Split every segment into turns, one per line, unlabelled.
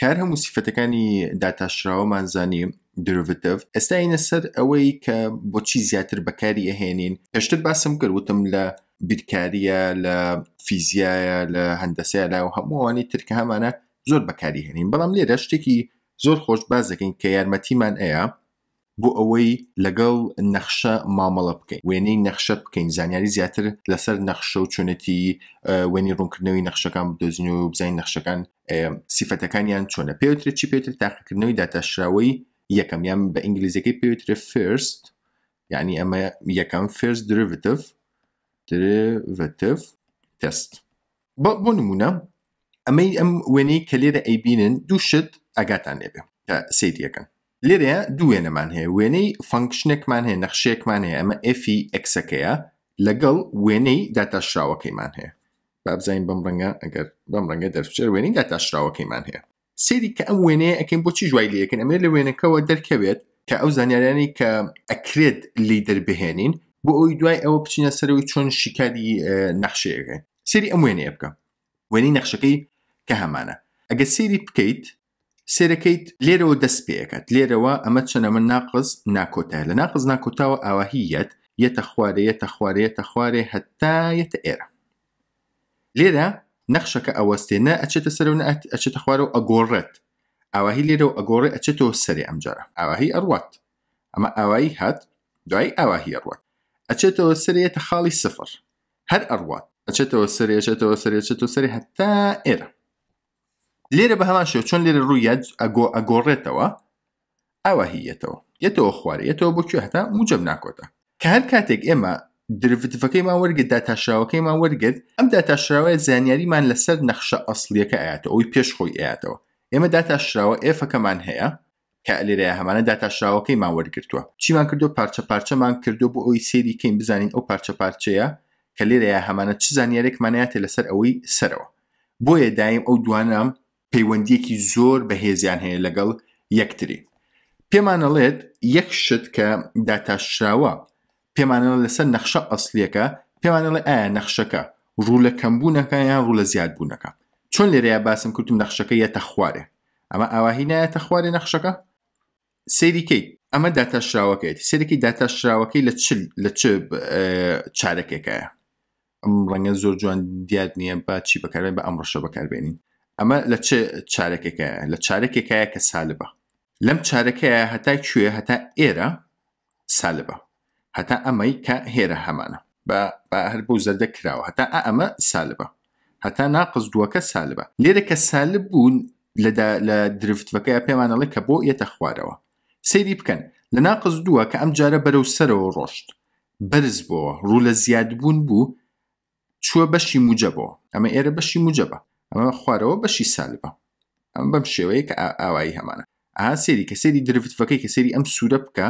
کار هەموو سیفەتەکانی داتاشراوەمان زانیم درڤتف ئێستا ئینە سەر ئەوەی کە بۆچی زیاتر بەکاری ئەهێنین پێشتر باسم کردوتم لە بیرکاریە لە فیزیایە لە هەندەسەیە لا و هەمووانی ترکە هەمانە زۆر بەکاری هێنین بەڵام لێرە شتێکی زۆر خۆش بازەکەین کە یارمەتیمان ئەیە بۆ ئەوەی لەگەڵ نەخشە مامەڵە بکەین وێنەی نەخشە بکەین زانیاری زیاتر لەسەر نەخشە و چونەتی وێنی ڕوونکردنەوەی نەخشەکان بدۆزین و بزین نەخشەکان سیفەتەکانیان چۆنە پێوترێت چی پێتر تاقیکردنەوەی داتاشراوەی یەکەم یان بە ئینگلیزیەکەی پێوترێ فرست یعنی ئەمە یەکەم فرست درڤتف درڤتف تست بۆ نمونە ئەمەی ئەم وێنەی کە لێرە ئەیبینن دوو شت ئەگاتان لێبێ سیدیەکەن لێرە دوو وێنەمان هەیە وێنەی فەنکشنێکمان هەیە نەخشێکمان هەیە ئەمە ئفی ئەکسەکەیە لەگەڵ وێنەی داتاشراوەکەیمان هەیە بابزین بەم ڕەنگە ئەگەر بەم ڕەنگە دەرفچێر وێنەی داتاشراوەکەیمان هەیە سێری کە ئەم وێنەیە ئەەکەین بۆچی جوای لەکەن ئەمێ لە وێنەکەەوە دەرکەوێت کە ئەو زانیارانی کە ئەکرێت لیدر بهێنین بۆ ئەوی دوای ئەوە بچینە سەرەوەی چۆن شیکاری نەخشەیەەکە سری ئەم وێنەیە بکە وێنەی نەخشەکەی کە هەمانە ئەگە سری بکەیت سێرەکەیت لێرەوە دەست پێەکەت لێرەوە ئەمە چنەمە ناقز ناکۆتای لە ناقز ناکۆتاوە ئاواهیەت یەتە خوارەیەتە خوارەیەتە خوارێ هەتایەتە ئێرە لێرە نەخشەکە ئەوەستێنە ئەچێتە سەر و ئەچێتە خوارە و ئەگۆڕێت ئاواهی لێرە و ئەگۆڕێ ئەچێتەوە سەری ئەمجارە ئاواهی ئەڕوات ئەمە ئاوایی هات دوای ئاواهی ئەڕوات ئەچێتەوە سەرەتە خاڵی سفر هەر ئەڕوات ئەچێتەوە سەرێچێتەوە سەرێچێت و سەری هەتا ئێرە لێرە بە هەمان شێ چۆن لێرە ڕووی ئەگۆ ئەگۆڕێتەوە ئەوە هیەتەوە یەتەوە خوارێتەوە بۆ کوێ هەتا موجب ناکۆتە کە هەر کاتێک ئێمە درفتفەکەی ما وەرگت داتاشراوەکەی ما وەرگت ئەم داتاشراوە زانیاریمان لەسەر نەخشە ئەسلیەکە ئاەتەوە ئەوی پێش خۆی ئاەتەوە ئێمە داتاشراوە ئێفەکەمان هەیە کە لێرەیە هەمانە داتاشراوەکەی ما وەرگرتووە چیمان کردو پارچە پارچەمان کردو بۆ ئەوی سێری کەین بزانین ئەو پارچە پارچەیە کە لێرەیە هەمانە چ زانیارێکمانەیەتێ لەسەر ئەوەی سەرەوە بۆیە دایم ئەو دوانام پەیوەندیەکی زۆر بەهێزیان هەیە لەگەڵ یەکتری پێمانەڵێت یەک شت کە داتاشراوە پێمانەڵە لەسەر نەخشە ئەسلیەکە پێمانەڵێ ئایا نەخشەکە ڕوو لە کەمبوونەکە یان ڕوو لە زیاد بوونەکە چۆن لێرەیە باسم کردتم نەخشەکە یەتە خوارێ ئەمە ئاواهینایەتە خوارێ نەخشەکە سریکەیت ئەمە داتاشراوەکەیت سەرەکی داتاشراوەکەی لە چل لە چ چارەکێکایە ئەم ڕەنگە زۆر جوان دیار نییە با چی بەکارێن بە ئەمڕەشە بەکاربێنین ئەمە لە چه چارەکێکە لە چارەکێکایە کە سالبە لەم چارەکەیە هەتای کوێ هەتا ئێرە سالبە هەتا ئەمەی کە هێرە هەمانە بە هەر بۆ زەردە کراوە هەتا ئەمە سالبە هەتا ناقز دووەکە سالبە لێرە کە سالب بوون لە درفتەکەی پێمانەڵی کە بۆ یەتە خوارەوە سەیری بکەن لە ناقز دووە کە ئەم جارە بەرەو سەرەوە ڕۆشت بەرز بووە ڕوو لە زیادبوون بوو چووە بەشی موجەبەوە ئەمە ئێرە بەشی موجەبە ئەمە خوارەوە بەشی سالبە ئەم بەم شێوەیە کە ئاوایی هەمانە ئا سێری کە سێری درفتەکەی کە سێری ئەم سوورە بکە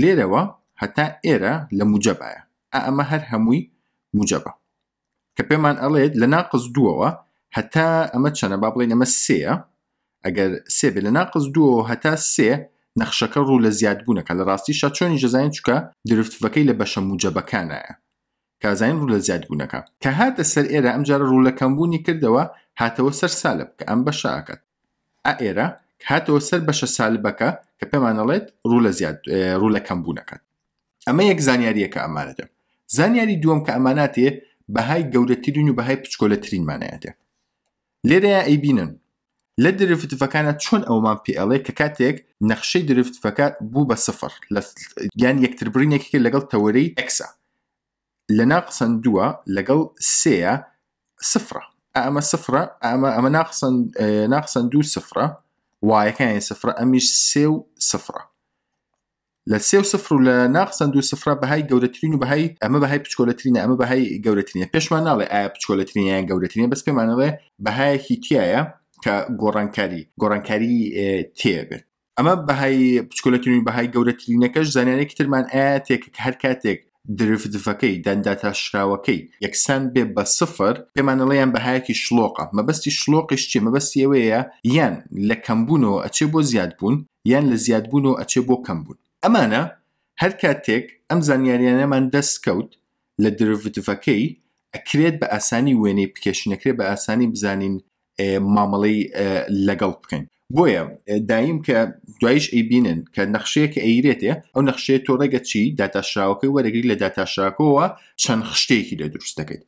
لێرەوە هەتا ئێرە لە موجەبایە ئەمە هەر هەمووی موجەبە کە پێمان ئەڵێت لە ناقز دووەوە هەتا ئەمە چەنە با بڵێن ئەمە سەیە ئەگەر سێبێ لە ناقز دووەوە هەتا سێ نەخشەکە ڕوو لە زیادبوونەکە لە ڕاستی شەچۆنی ژەزانین چکە درفتەکەی لە بەشە موجەبەکانایە کازین ڕوو لە زیادبوونەکە کە هاتە سەر ئێرە ئەمجارە ڕوو لە کەمبوونی کردەوە هاتەوە سەر سالب کە ئەم بەشاکەت ئا ئێرە هاتەوە سەر بەشە سالبەکە کە پێمانەڵێت ڕوو لە زیاد ڕوو لە کەم بوونەکەن ئەمە یەک زانیاریەکە ئەمانەتە زانیاری دووەم کە ئەماناتێ بەهای گەورەتیرین و بەهای پچکۆلەترینمانایەتێ لێرەیە ئەیبینن لە درفتفەکانە چۆن ئەومان پێڵێ کە کاتێک نەخشەی درفتفەکە بوو بە سفر لە یان یەکتربرینێکی لەگەڵ تەوەرەی ئەکسا لە ناقسەن دووە لەگەڵ سەیە سفرە اما صفرة اما اما ناقصا آه، ناقصا دو صفرة واي كان صفرة امي سيو صفرة لا سيو صفر ولا ناقصا دو صفرة بهاي جولترين وبهاي اما بهاي بتشكولترين اما بهاي جولترين بيش ما لا اه بشكولترين يعني جولترين بس بما نالي بهاي كي تيايا كغورانكاري غورانكاري آه، اما بهاي بتشكولترين بهاي جولترين كاش زانانێک آه، ترمان من تێکە هەر کاتێک درفتفەکەی دەنداتاشراوەکەی یەکسان بێ بە سفر پێمانەڵەیان بەهایەکی شلۆقە مەبەستی شلۆقیشتی مەبەستی ئەوەیە یان لە کەمبوونەوە ئەچێ بۆ زیاد بوون یان لە زیادبوونەوە ئەچێ بۆ کەم بوون ئەمانە هەر کاتێک ئەم زانیاریانەمان دەستکەوت لە درفتفەکەی ئەکرێت بە ئاسانی وێنەی پکێشنەکرێت بە ئاسانی بزانین مامەڵی لەگەڵ بکەین بۆیە دایم کە دوایش ئەیبینن کە نەخشەیەکە ئەیرێتێ ئەو نەخشەیە تۆ ڕێگە چی داتاشراوەکەی وەرەگری لە داتاشراکەوە چەند خشتێکی لە دروست دەکەیت